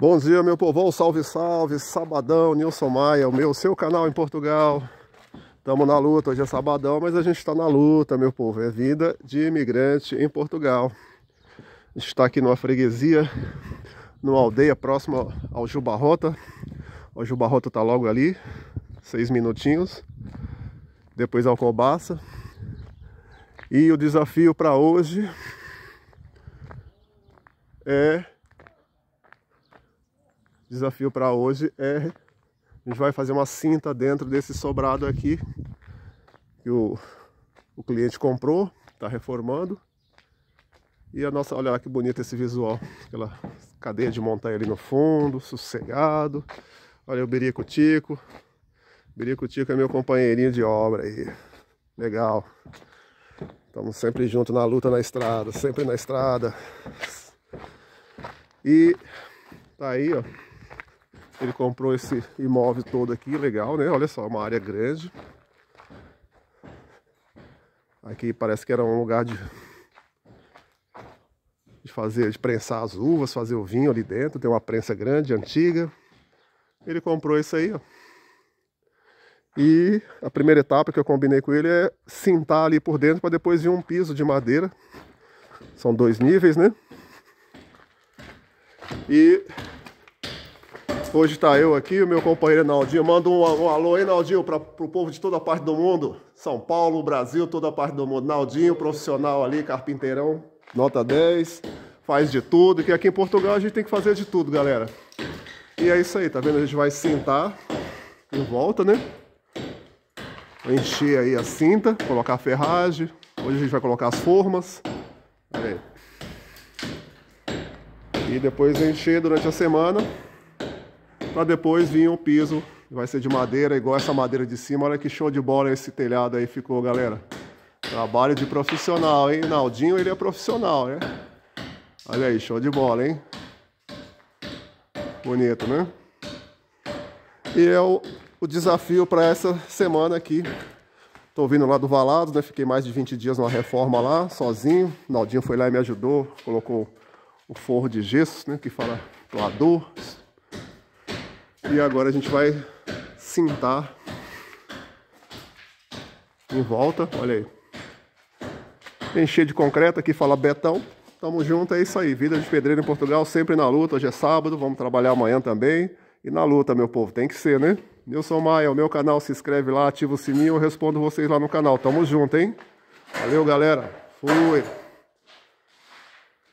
Bom dia, meu povo! salve, salve, sabadão, Nilson Maia, o meu, seu canal em Portugal. Estamos na luta, hoje é sabadão, mas a gente está na luta, meu povo. É vida de imigrante em Portugal. A gente Está aqui numa freguesia, numa aldeia próxima ao Jubarrota. O Jubarrota está logo ali, seis minutinhos. Depois Alcobaça. É e o desafio para hoje é desafio para hoje é a gente vai fazer uma cinta dentro desse sobrado aqui que o, o cliente comprou, está reformando. E a nossa, olha lá que bonito esse visual, aquela cadeia de montanha ali no fundo, sossegado. Olha o Berico Tico. Berico Tico é meu companheirinho de obra aí. Legal. Estamos sempre juntos na luta na estrada, sempre na estrada. E tá aí, ó. Ele comprou esse imóvel todo aqui, legal, né? Olha só, uma área grande. Aqui parece que era um lugar de, de fazer, de prensar as uvas, fazer o vinho ali dentro. Tem uma prensa grande, antiga. Ele comprou isso aí, ó. E a primeira etapa que eu combinei com ele é cintar ali por dentro para depois vir um piso de madeira. São dois níveis, né? E Hoje está eu aqui, o meu companheiro Naldinho. Manda um, alô aí, Naldinho, para o povo de toda a parte do mundo. São Paulo, Brasil, toda a parte do mundo. Naldinho, profissional ali, carpinteirão, nota 10. Faz de tudo, que aqui em Portugal a gente tem que fazer de tudo, galera. E é isso aí, tá vendo? A gente vai sentar em volta, né? Encher aí a cinta, colocar a ferragem. Hoje a gente vai colocar as formas. aí e depois encher durante a semana para depois vir um piso, vai ser de madeira, igual essa madeira de cima. Olha que show de bola esse telhado aí ficou, galera. Trabalho de profissional, hein? Naldinho, ele é profissional, né? Olha aí, show de bola, hein? Bonito, né? E é o, o desafio para essa semana aqui. Tô vindo lá do Valados, né? Fiquei mais de 20 dias numa reforma lá, sozinho. Naldinho foi lá e me ajudou, colocou o forro de gesso, né? Que fala doador, e agora a gente vai cintar em volta, olha aí. Encher de concreto aqui, fala Betão. Tamo junto, é isso aí. Vida de pedreiro em Portugal, sempre na luta. Hoje é sábado, vamos trabalhar amanhã também. E na luta, meu povo, tem que ser, né? Nilson Maia, o meu canal, se inscreve lá, ativa o sininho, eu respondo vocês lá no canal. Tamo junto, hein? Valeu, galera. Fui.